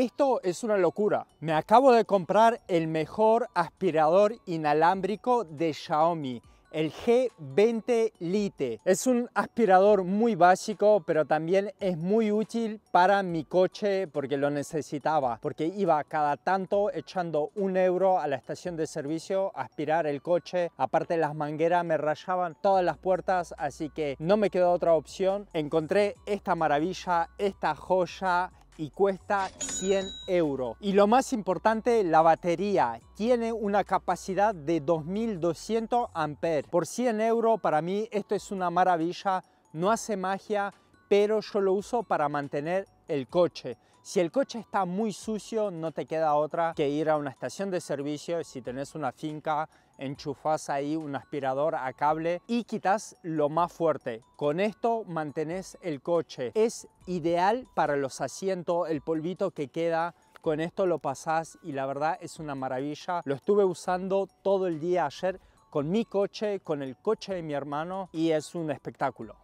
Esto es una locura. Me acabo de comprar el mejor aspirador inalámbrico de Xiaomi el G20 Lite. Es un aspirador muy básico, pero también es muy útil para mi coche porque lo necesitaba, porque iba cada tanto echando un euro a la estación de servicio a aspirar el coche. Aparte las mangueras me rayaban todas las puertas, así que no me quedó otra opción. Encontré esta maravilla, esta joya y cuesta 100 euros. Y lo más importante, la batería tiene una capacidad de 2200 amperes. Por 100 euros, para mí esto es una maravilla, no hace magia, pero yo lo uso para mantener el coche. Si el coche está muy sucio, no te queda otra que ir a una estación de servicio. Si tenés una finca, enchufás ahí un aspirador a cable y quitas lo más fuerte. Con esto mantenés el coche. Es ideal para los asientos, el polvito que queda con esto lo pasás y la verdad es una maravilla. Lo estuve usando todo el día ayer con mi coche, con el coche de mi hermano y es un espectáculo.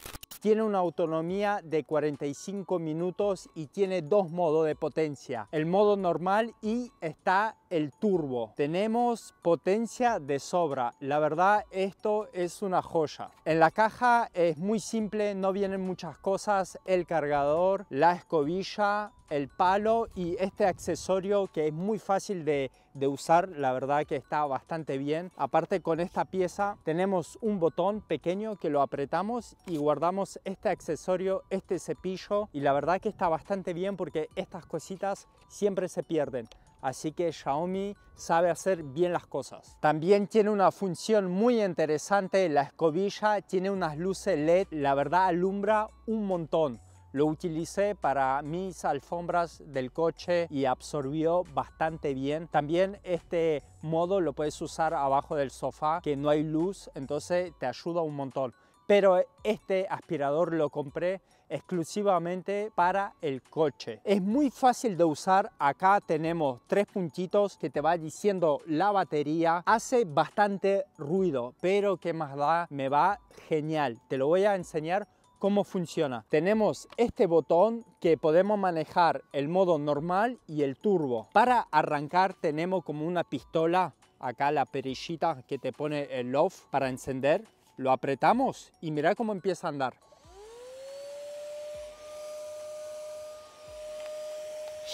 Tiene una autonomía de 45 minutos y tiene dos modos de potencia, el modo normal y está el turbo. Tenemos potencia de sobra, la verdad esto es una joya. En la caja es muy simple, no vienen muchas cosas, el cargador, la escobilla, el palo y este accesorio que es muy fácil de, de, usar, la verdad que está bastante bien. Aparte con esta pieza tenemos un botón pequeño que lo apretamos y guardamos este accesorio, este cepillo y la verdad que está bastante bien porque estas cositas siempre se pierden. Así que Xiaomi sabe hacer bien las cosas. También tiene una función muy interesante, la escobilla tiene unas luces LED, la verdad alumbra un montón. Lo utilicé para mis alfombras del coche y absorbió bastante bien. También este modo lo puedes usar abajo del sofá que no hay luz, entonces te ayuda un montón pero este aspirador lo compré exclusivamente para el coche. Es muy fácil de usar, acá tenemos tres puntitos que te va diciendo la batería, hace bastante ruido, pero qué más da, me va genial, te lo voy a enseñar cómo funciona. Tenemos este botón que podemos manejar el modo normal y el turbo. Para arrancar tenemos como una pistola, acá la perillita que te pone el off para encender lo apretamos y mirad cómo empieza a andar.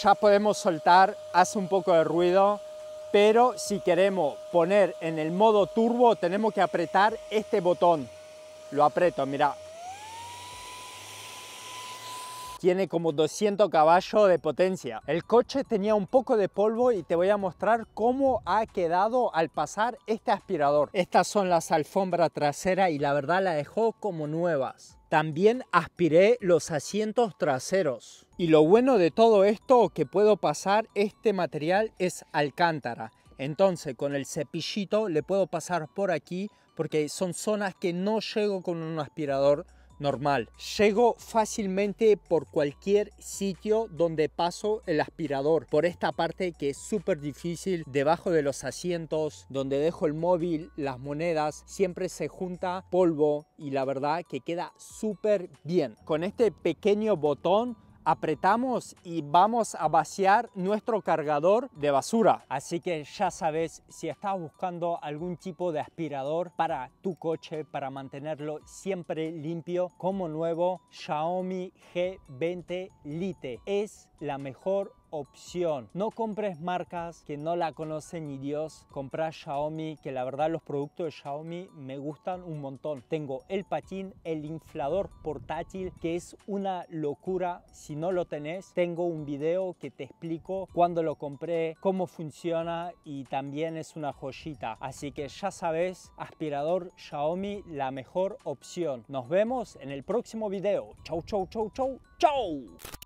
Ya podemos soltar, hace un poco de ruido, pero si queremos poner en el modo turbo tenemos que apretar este botón. Lo aprieto, mira tiene como 200 caballos de potencia. El coche tenía un poco de polvo y te voy a mostrar cómo ha quedado al pasar este aspirador. Estas son las alfombras traseras y la verdad la dejó como nuevas. También aspiré los asientos traseros. Y lo bueno de todo esto que puedo pasar este material es alcántara. Entonces con el cepillito le puedo pasar por aquí porque son zonas que no llego con un aspirador normal. Llego fácilmente por cualquier sitio donde paso el aspirador, por esta parte que es súper difícil, debajo de los asientos, donde dejo el móvil, las monedas, siempre se junta polvo y la verdad que queda súper bien. Con este pequeño botón apretamos y vamos a vaciar nuestro cargador de basura. Así que ya sabes, si estás buscando algún tipo de aspirador para tu coche, para mantenerlo siempre limpio, como nuevo, Xiaomi G20 Lite es la mejor opción. No compres marcas que no la conocen ni Dios. Compra Xiaomi, que la verdad los productos de Xiaomi me gustan un montón. Tengo el patín, el inflador portátil, que es una locura. Si no lo tenés, tengo un video que te explico cuando lo compré, cómo funciona y también es una joyita. Así que ya sabes, aspirador Xiaomi, la mejor opción. Nos vemos en el próximo video. Chau, chau, chau, chau, chau.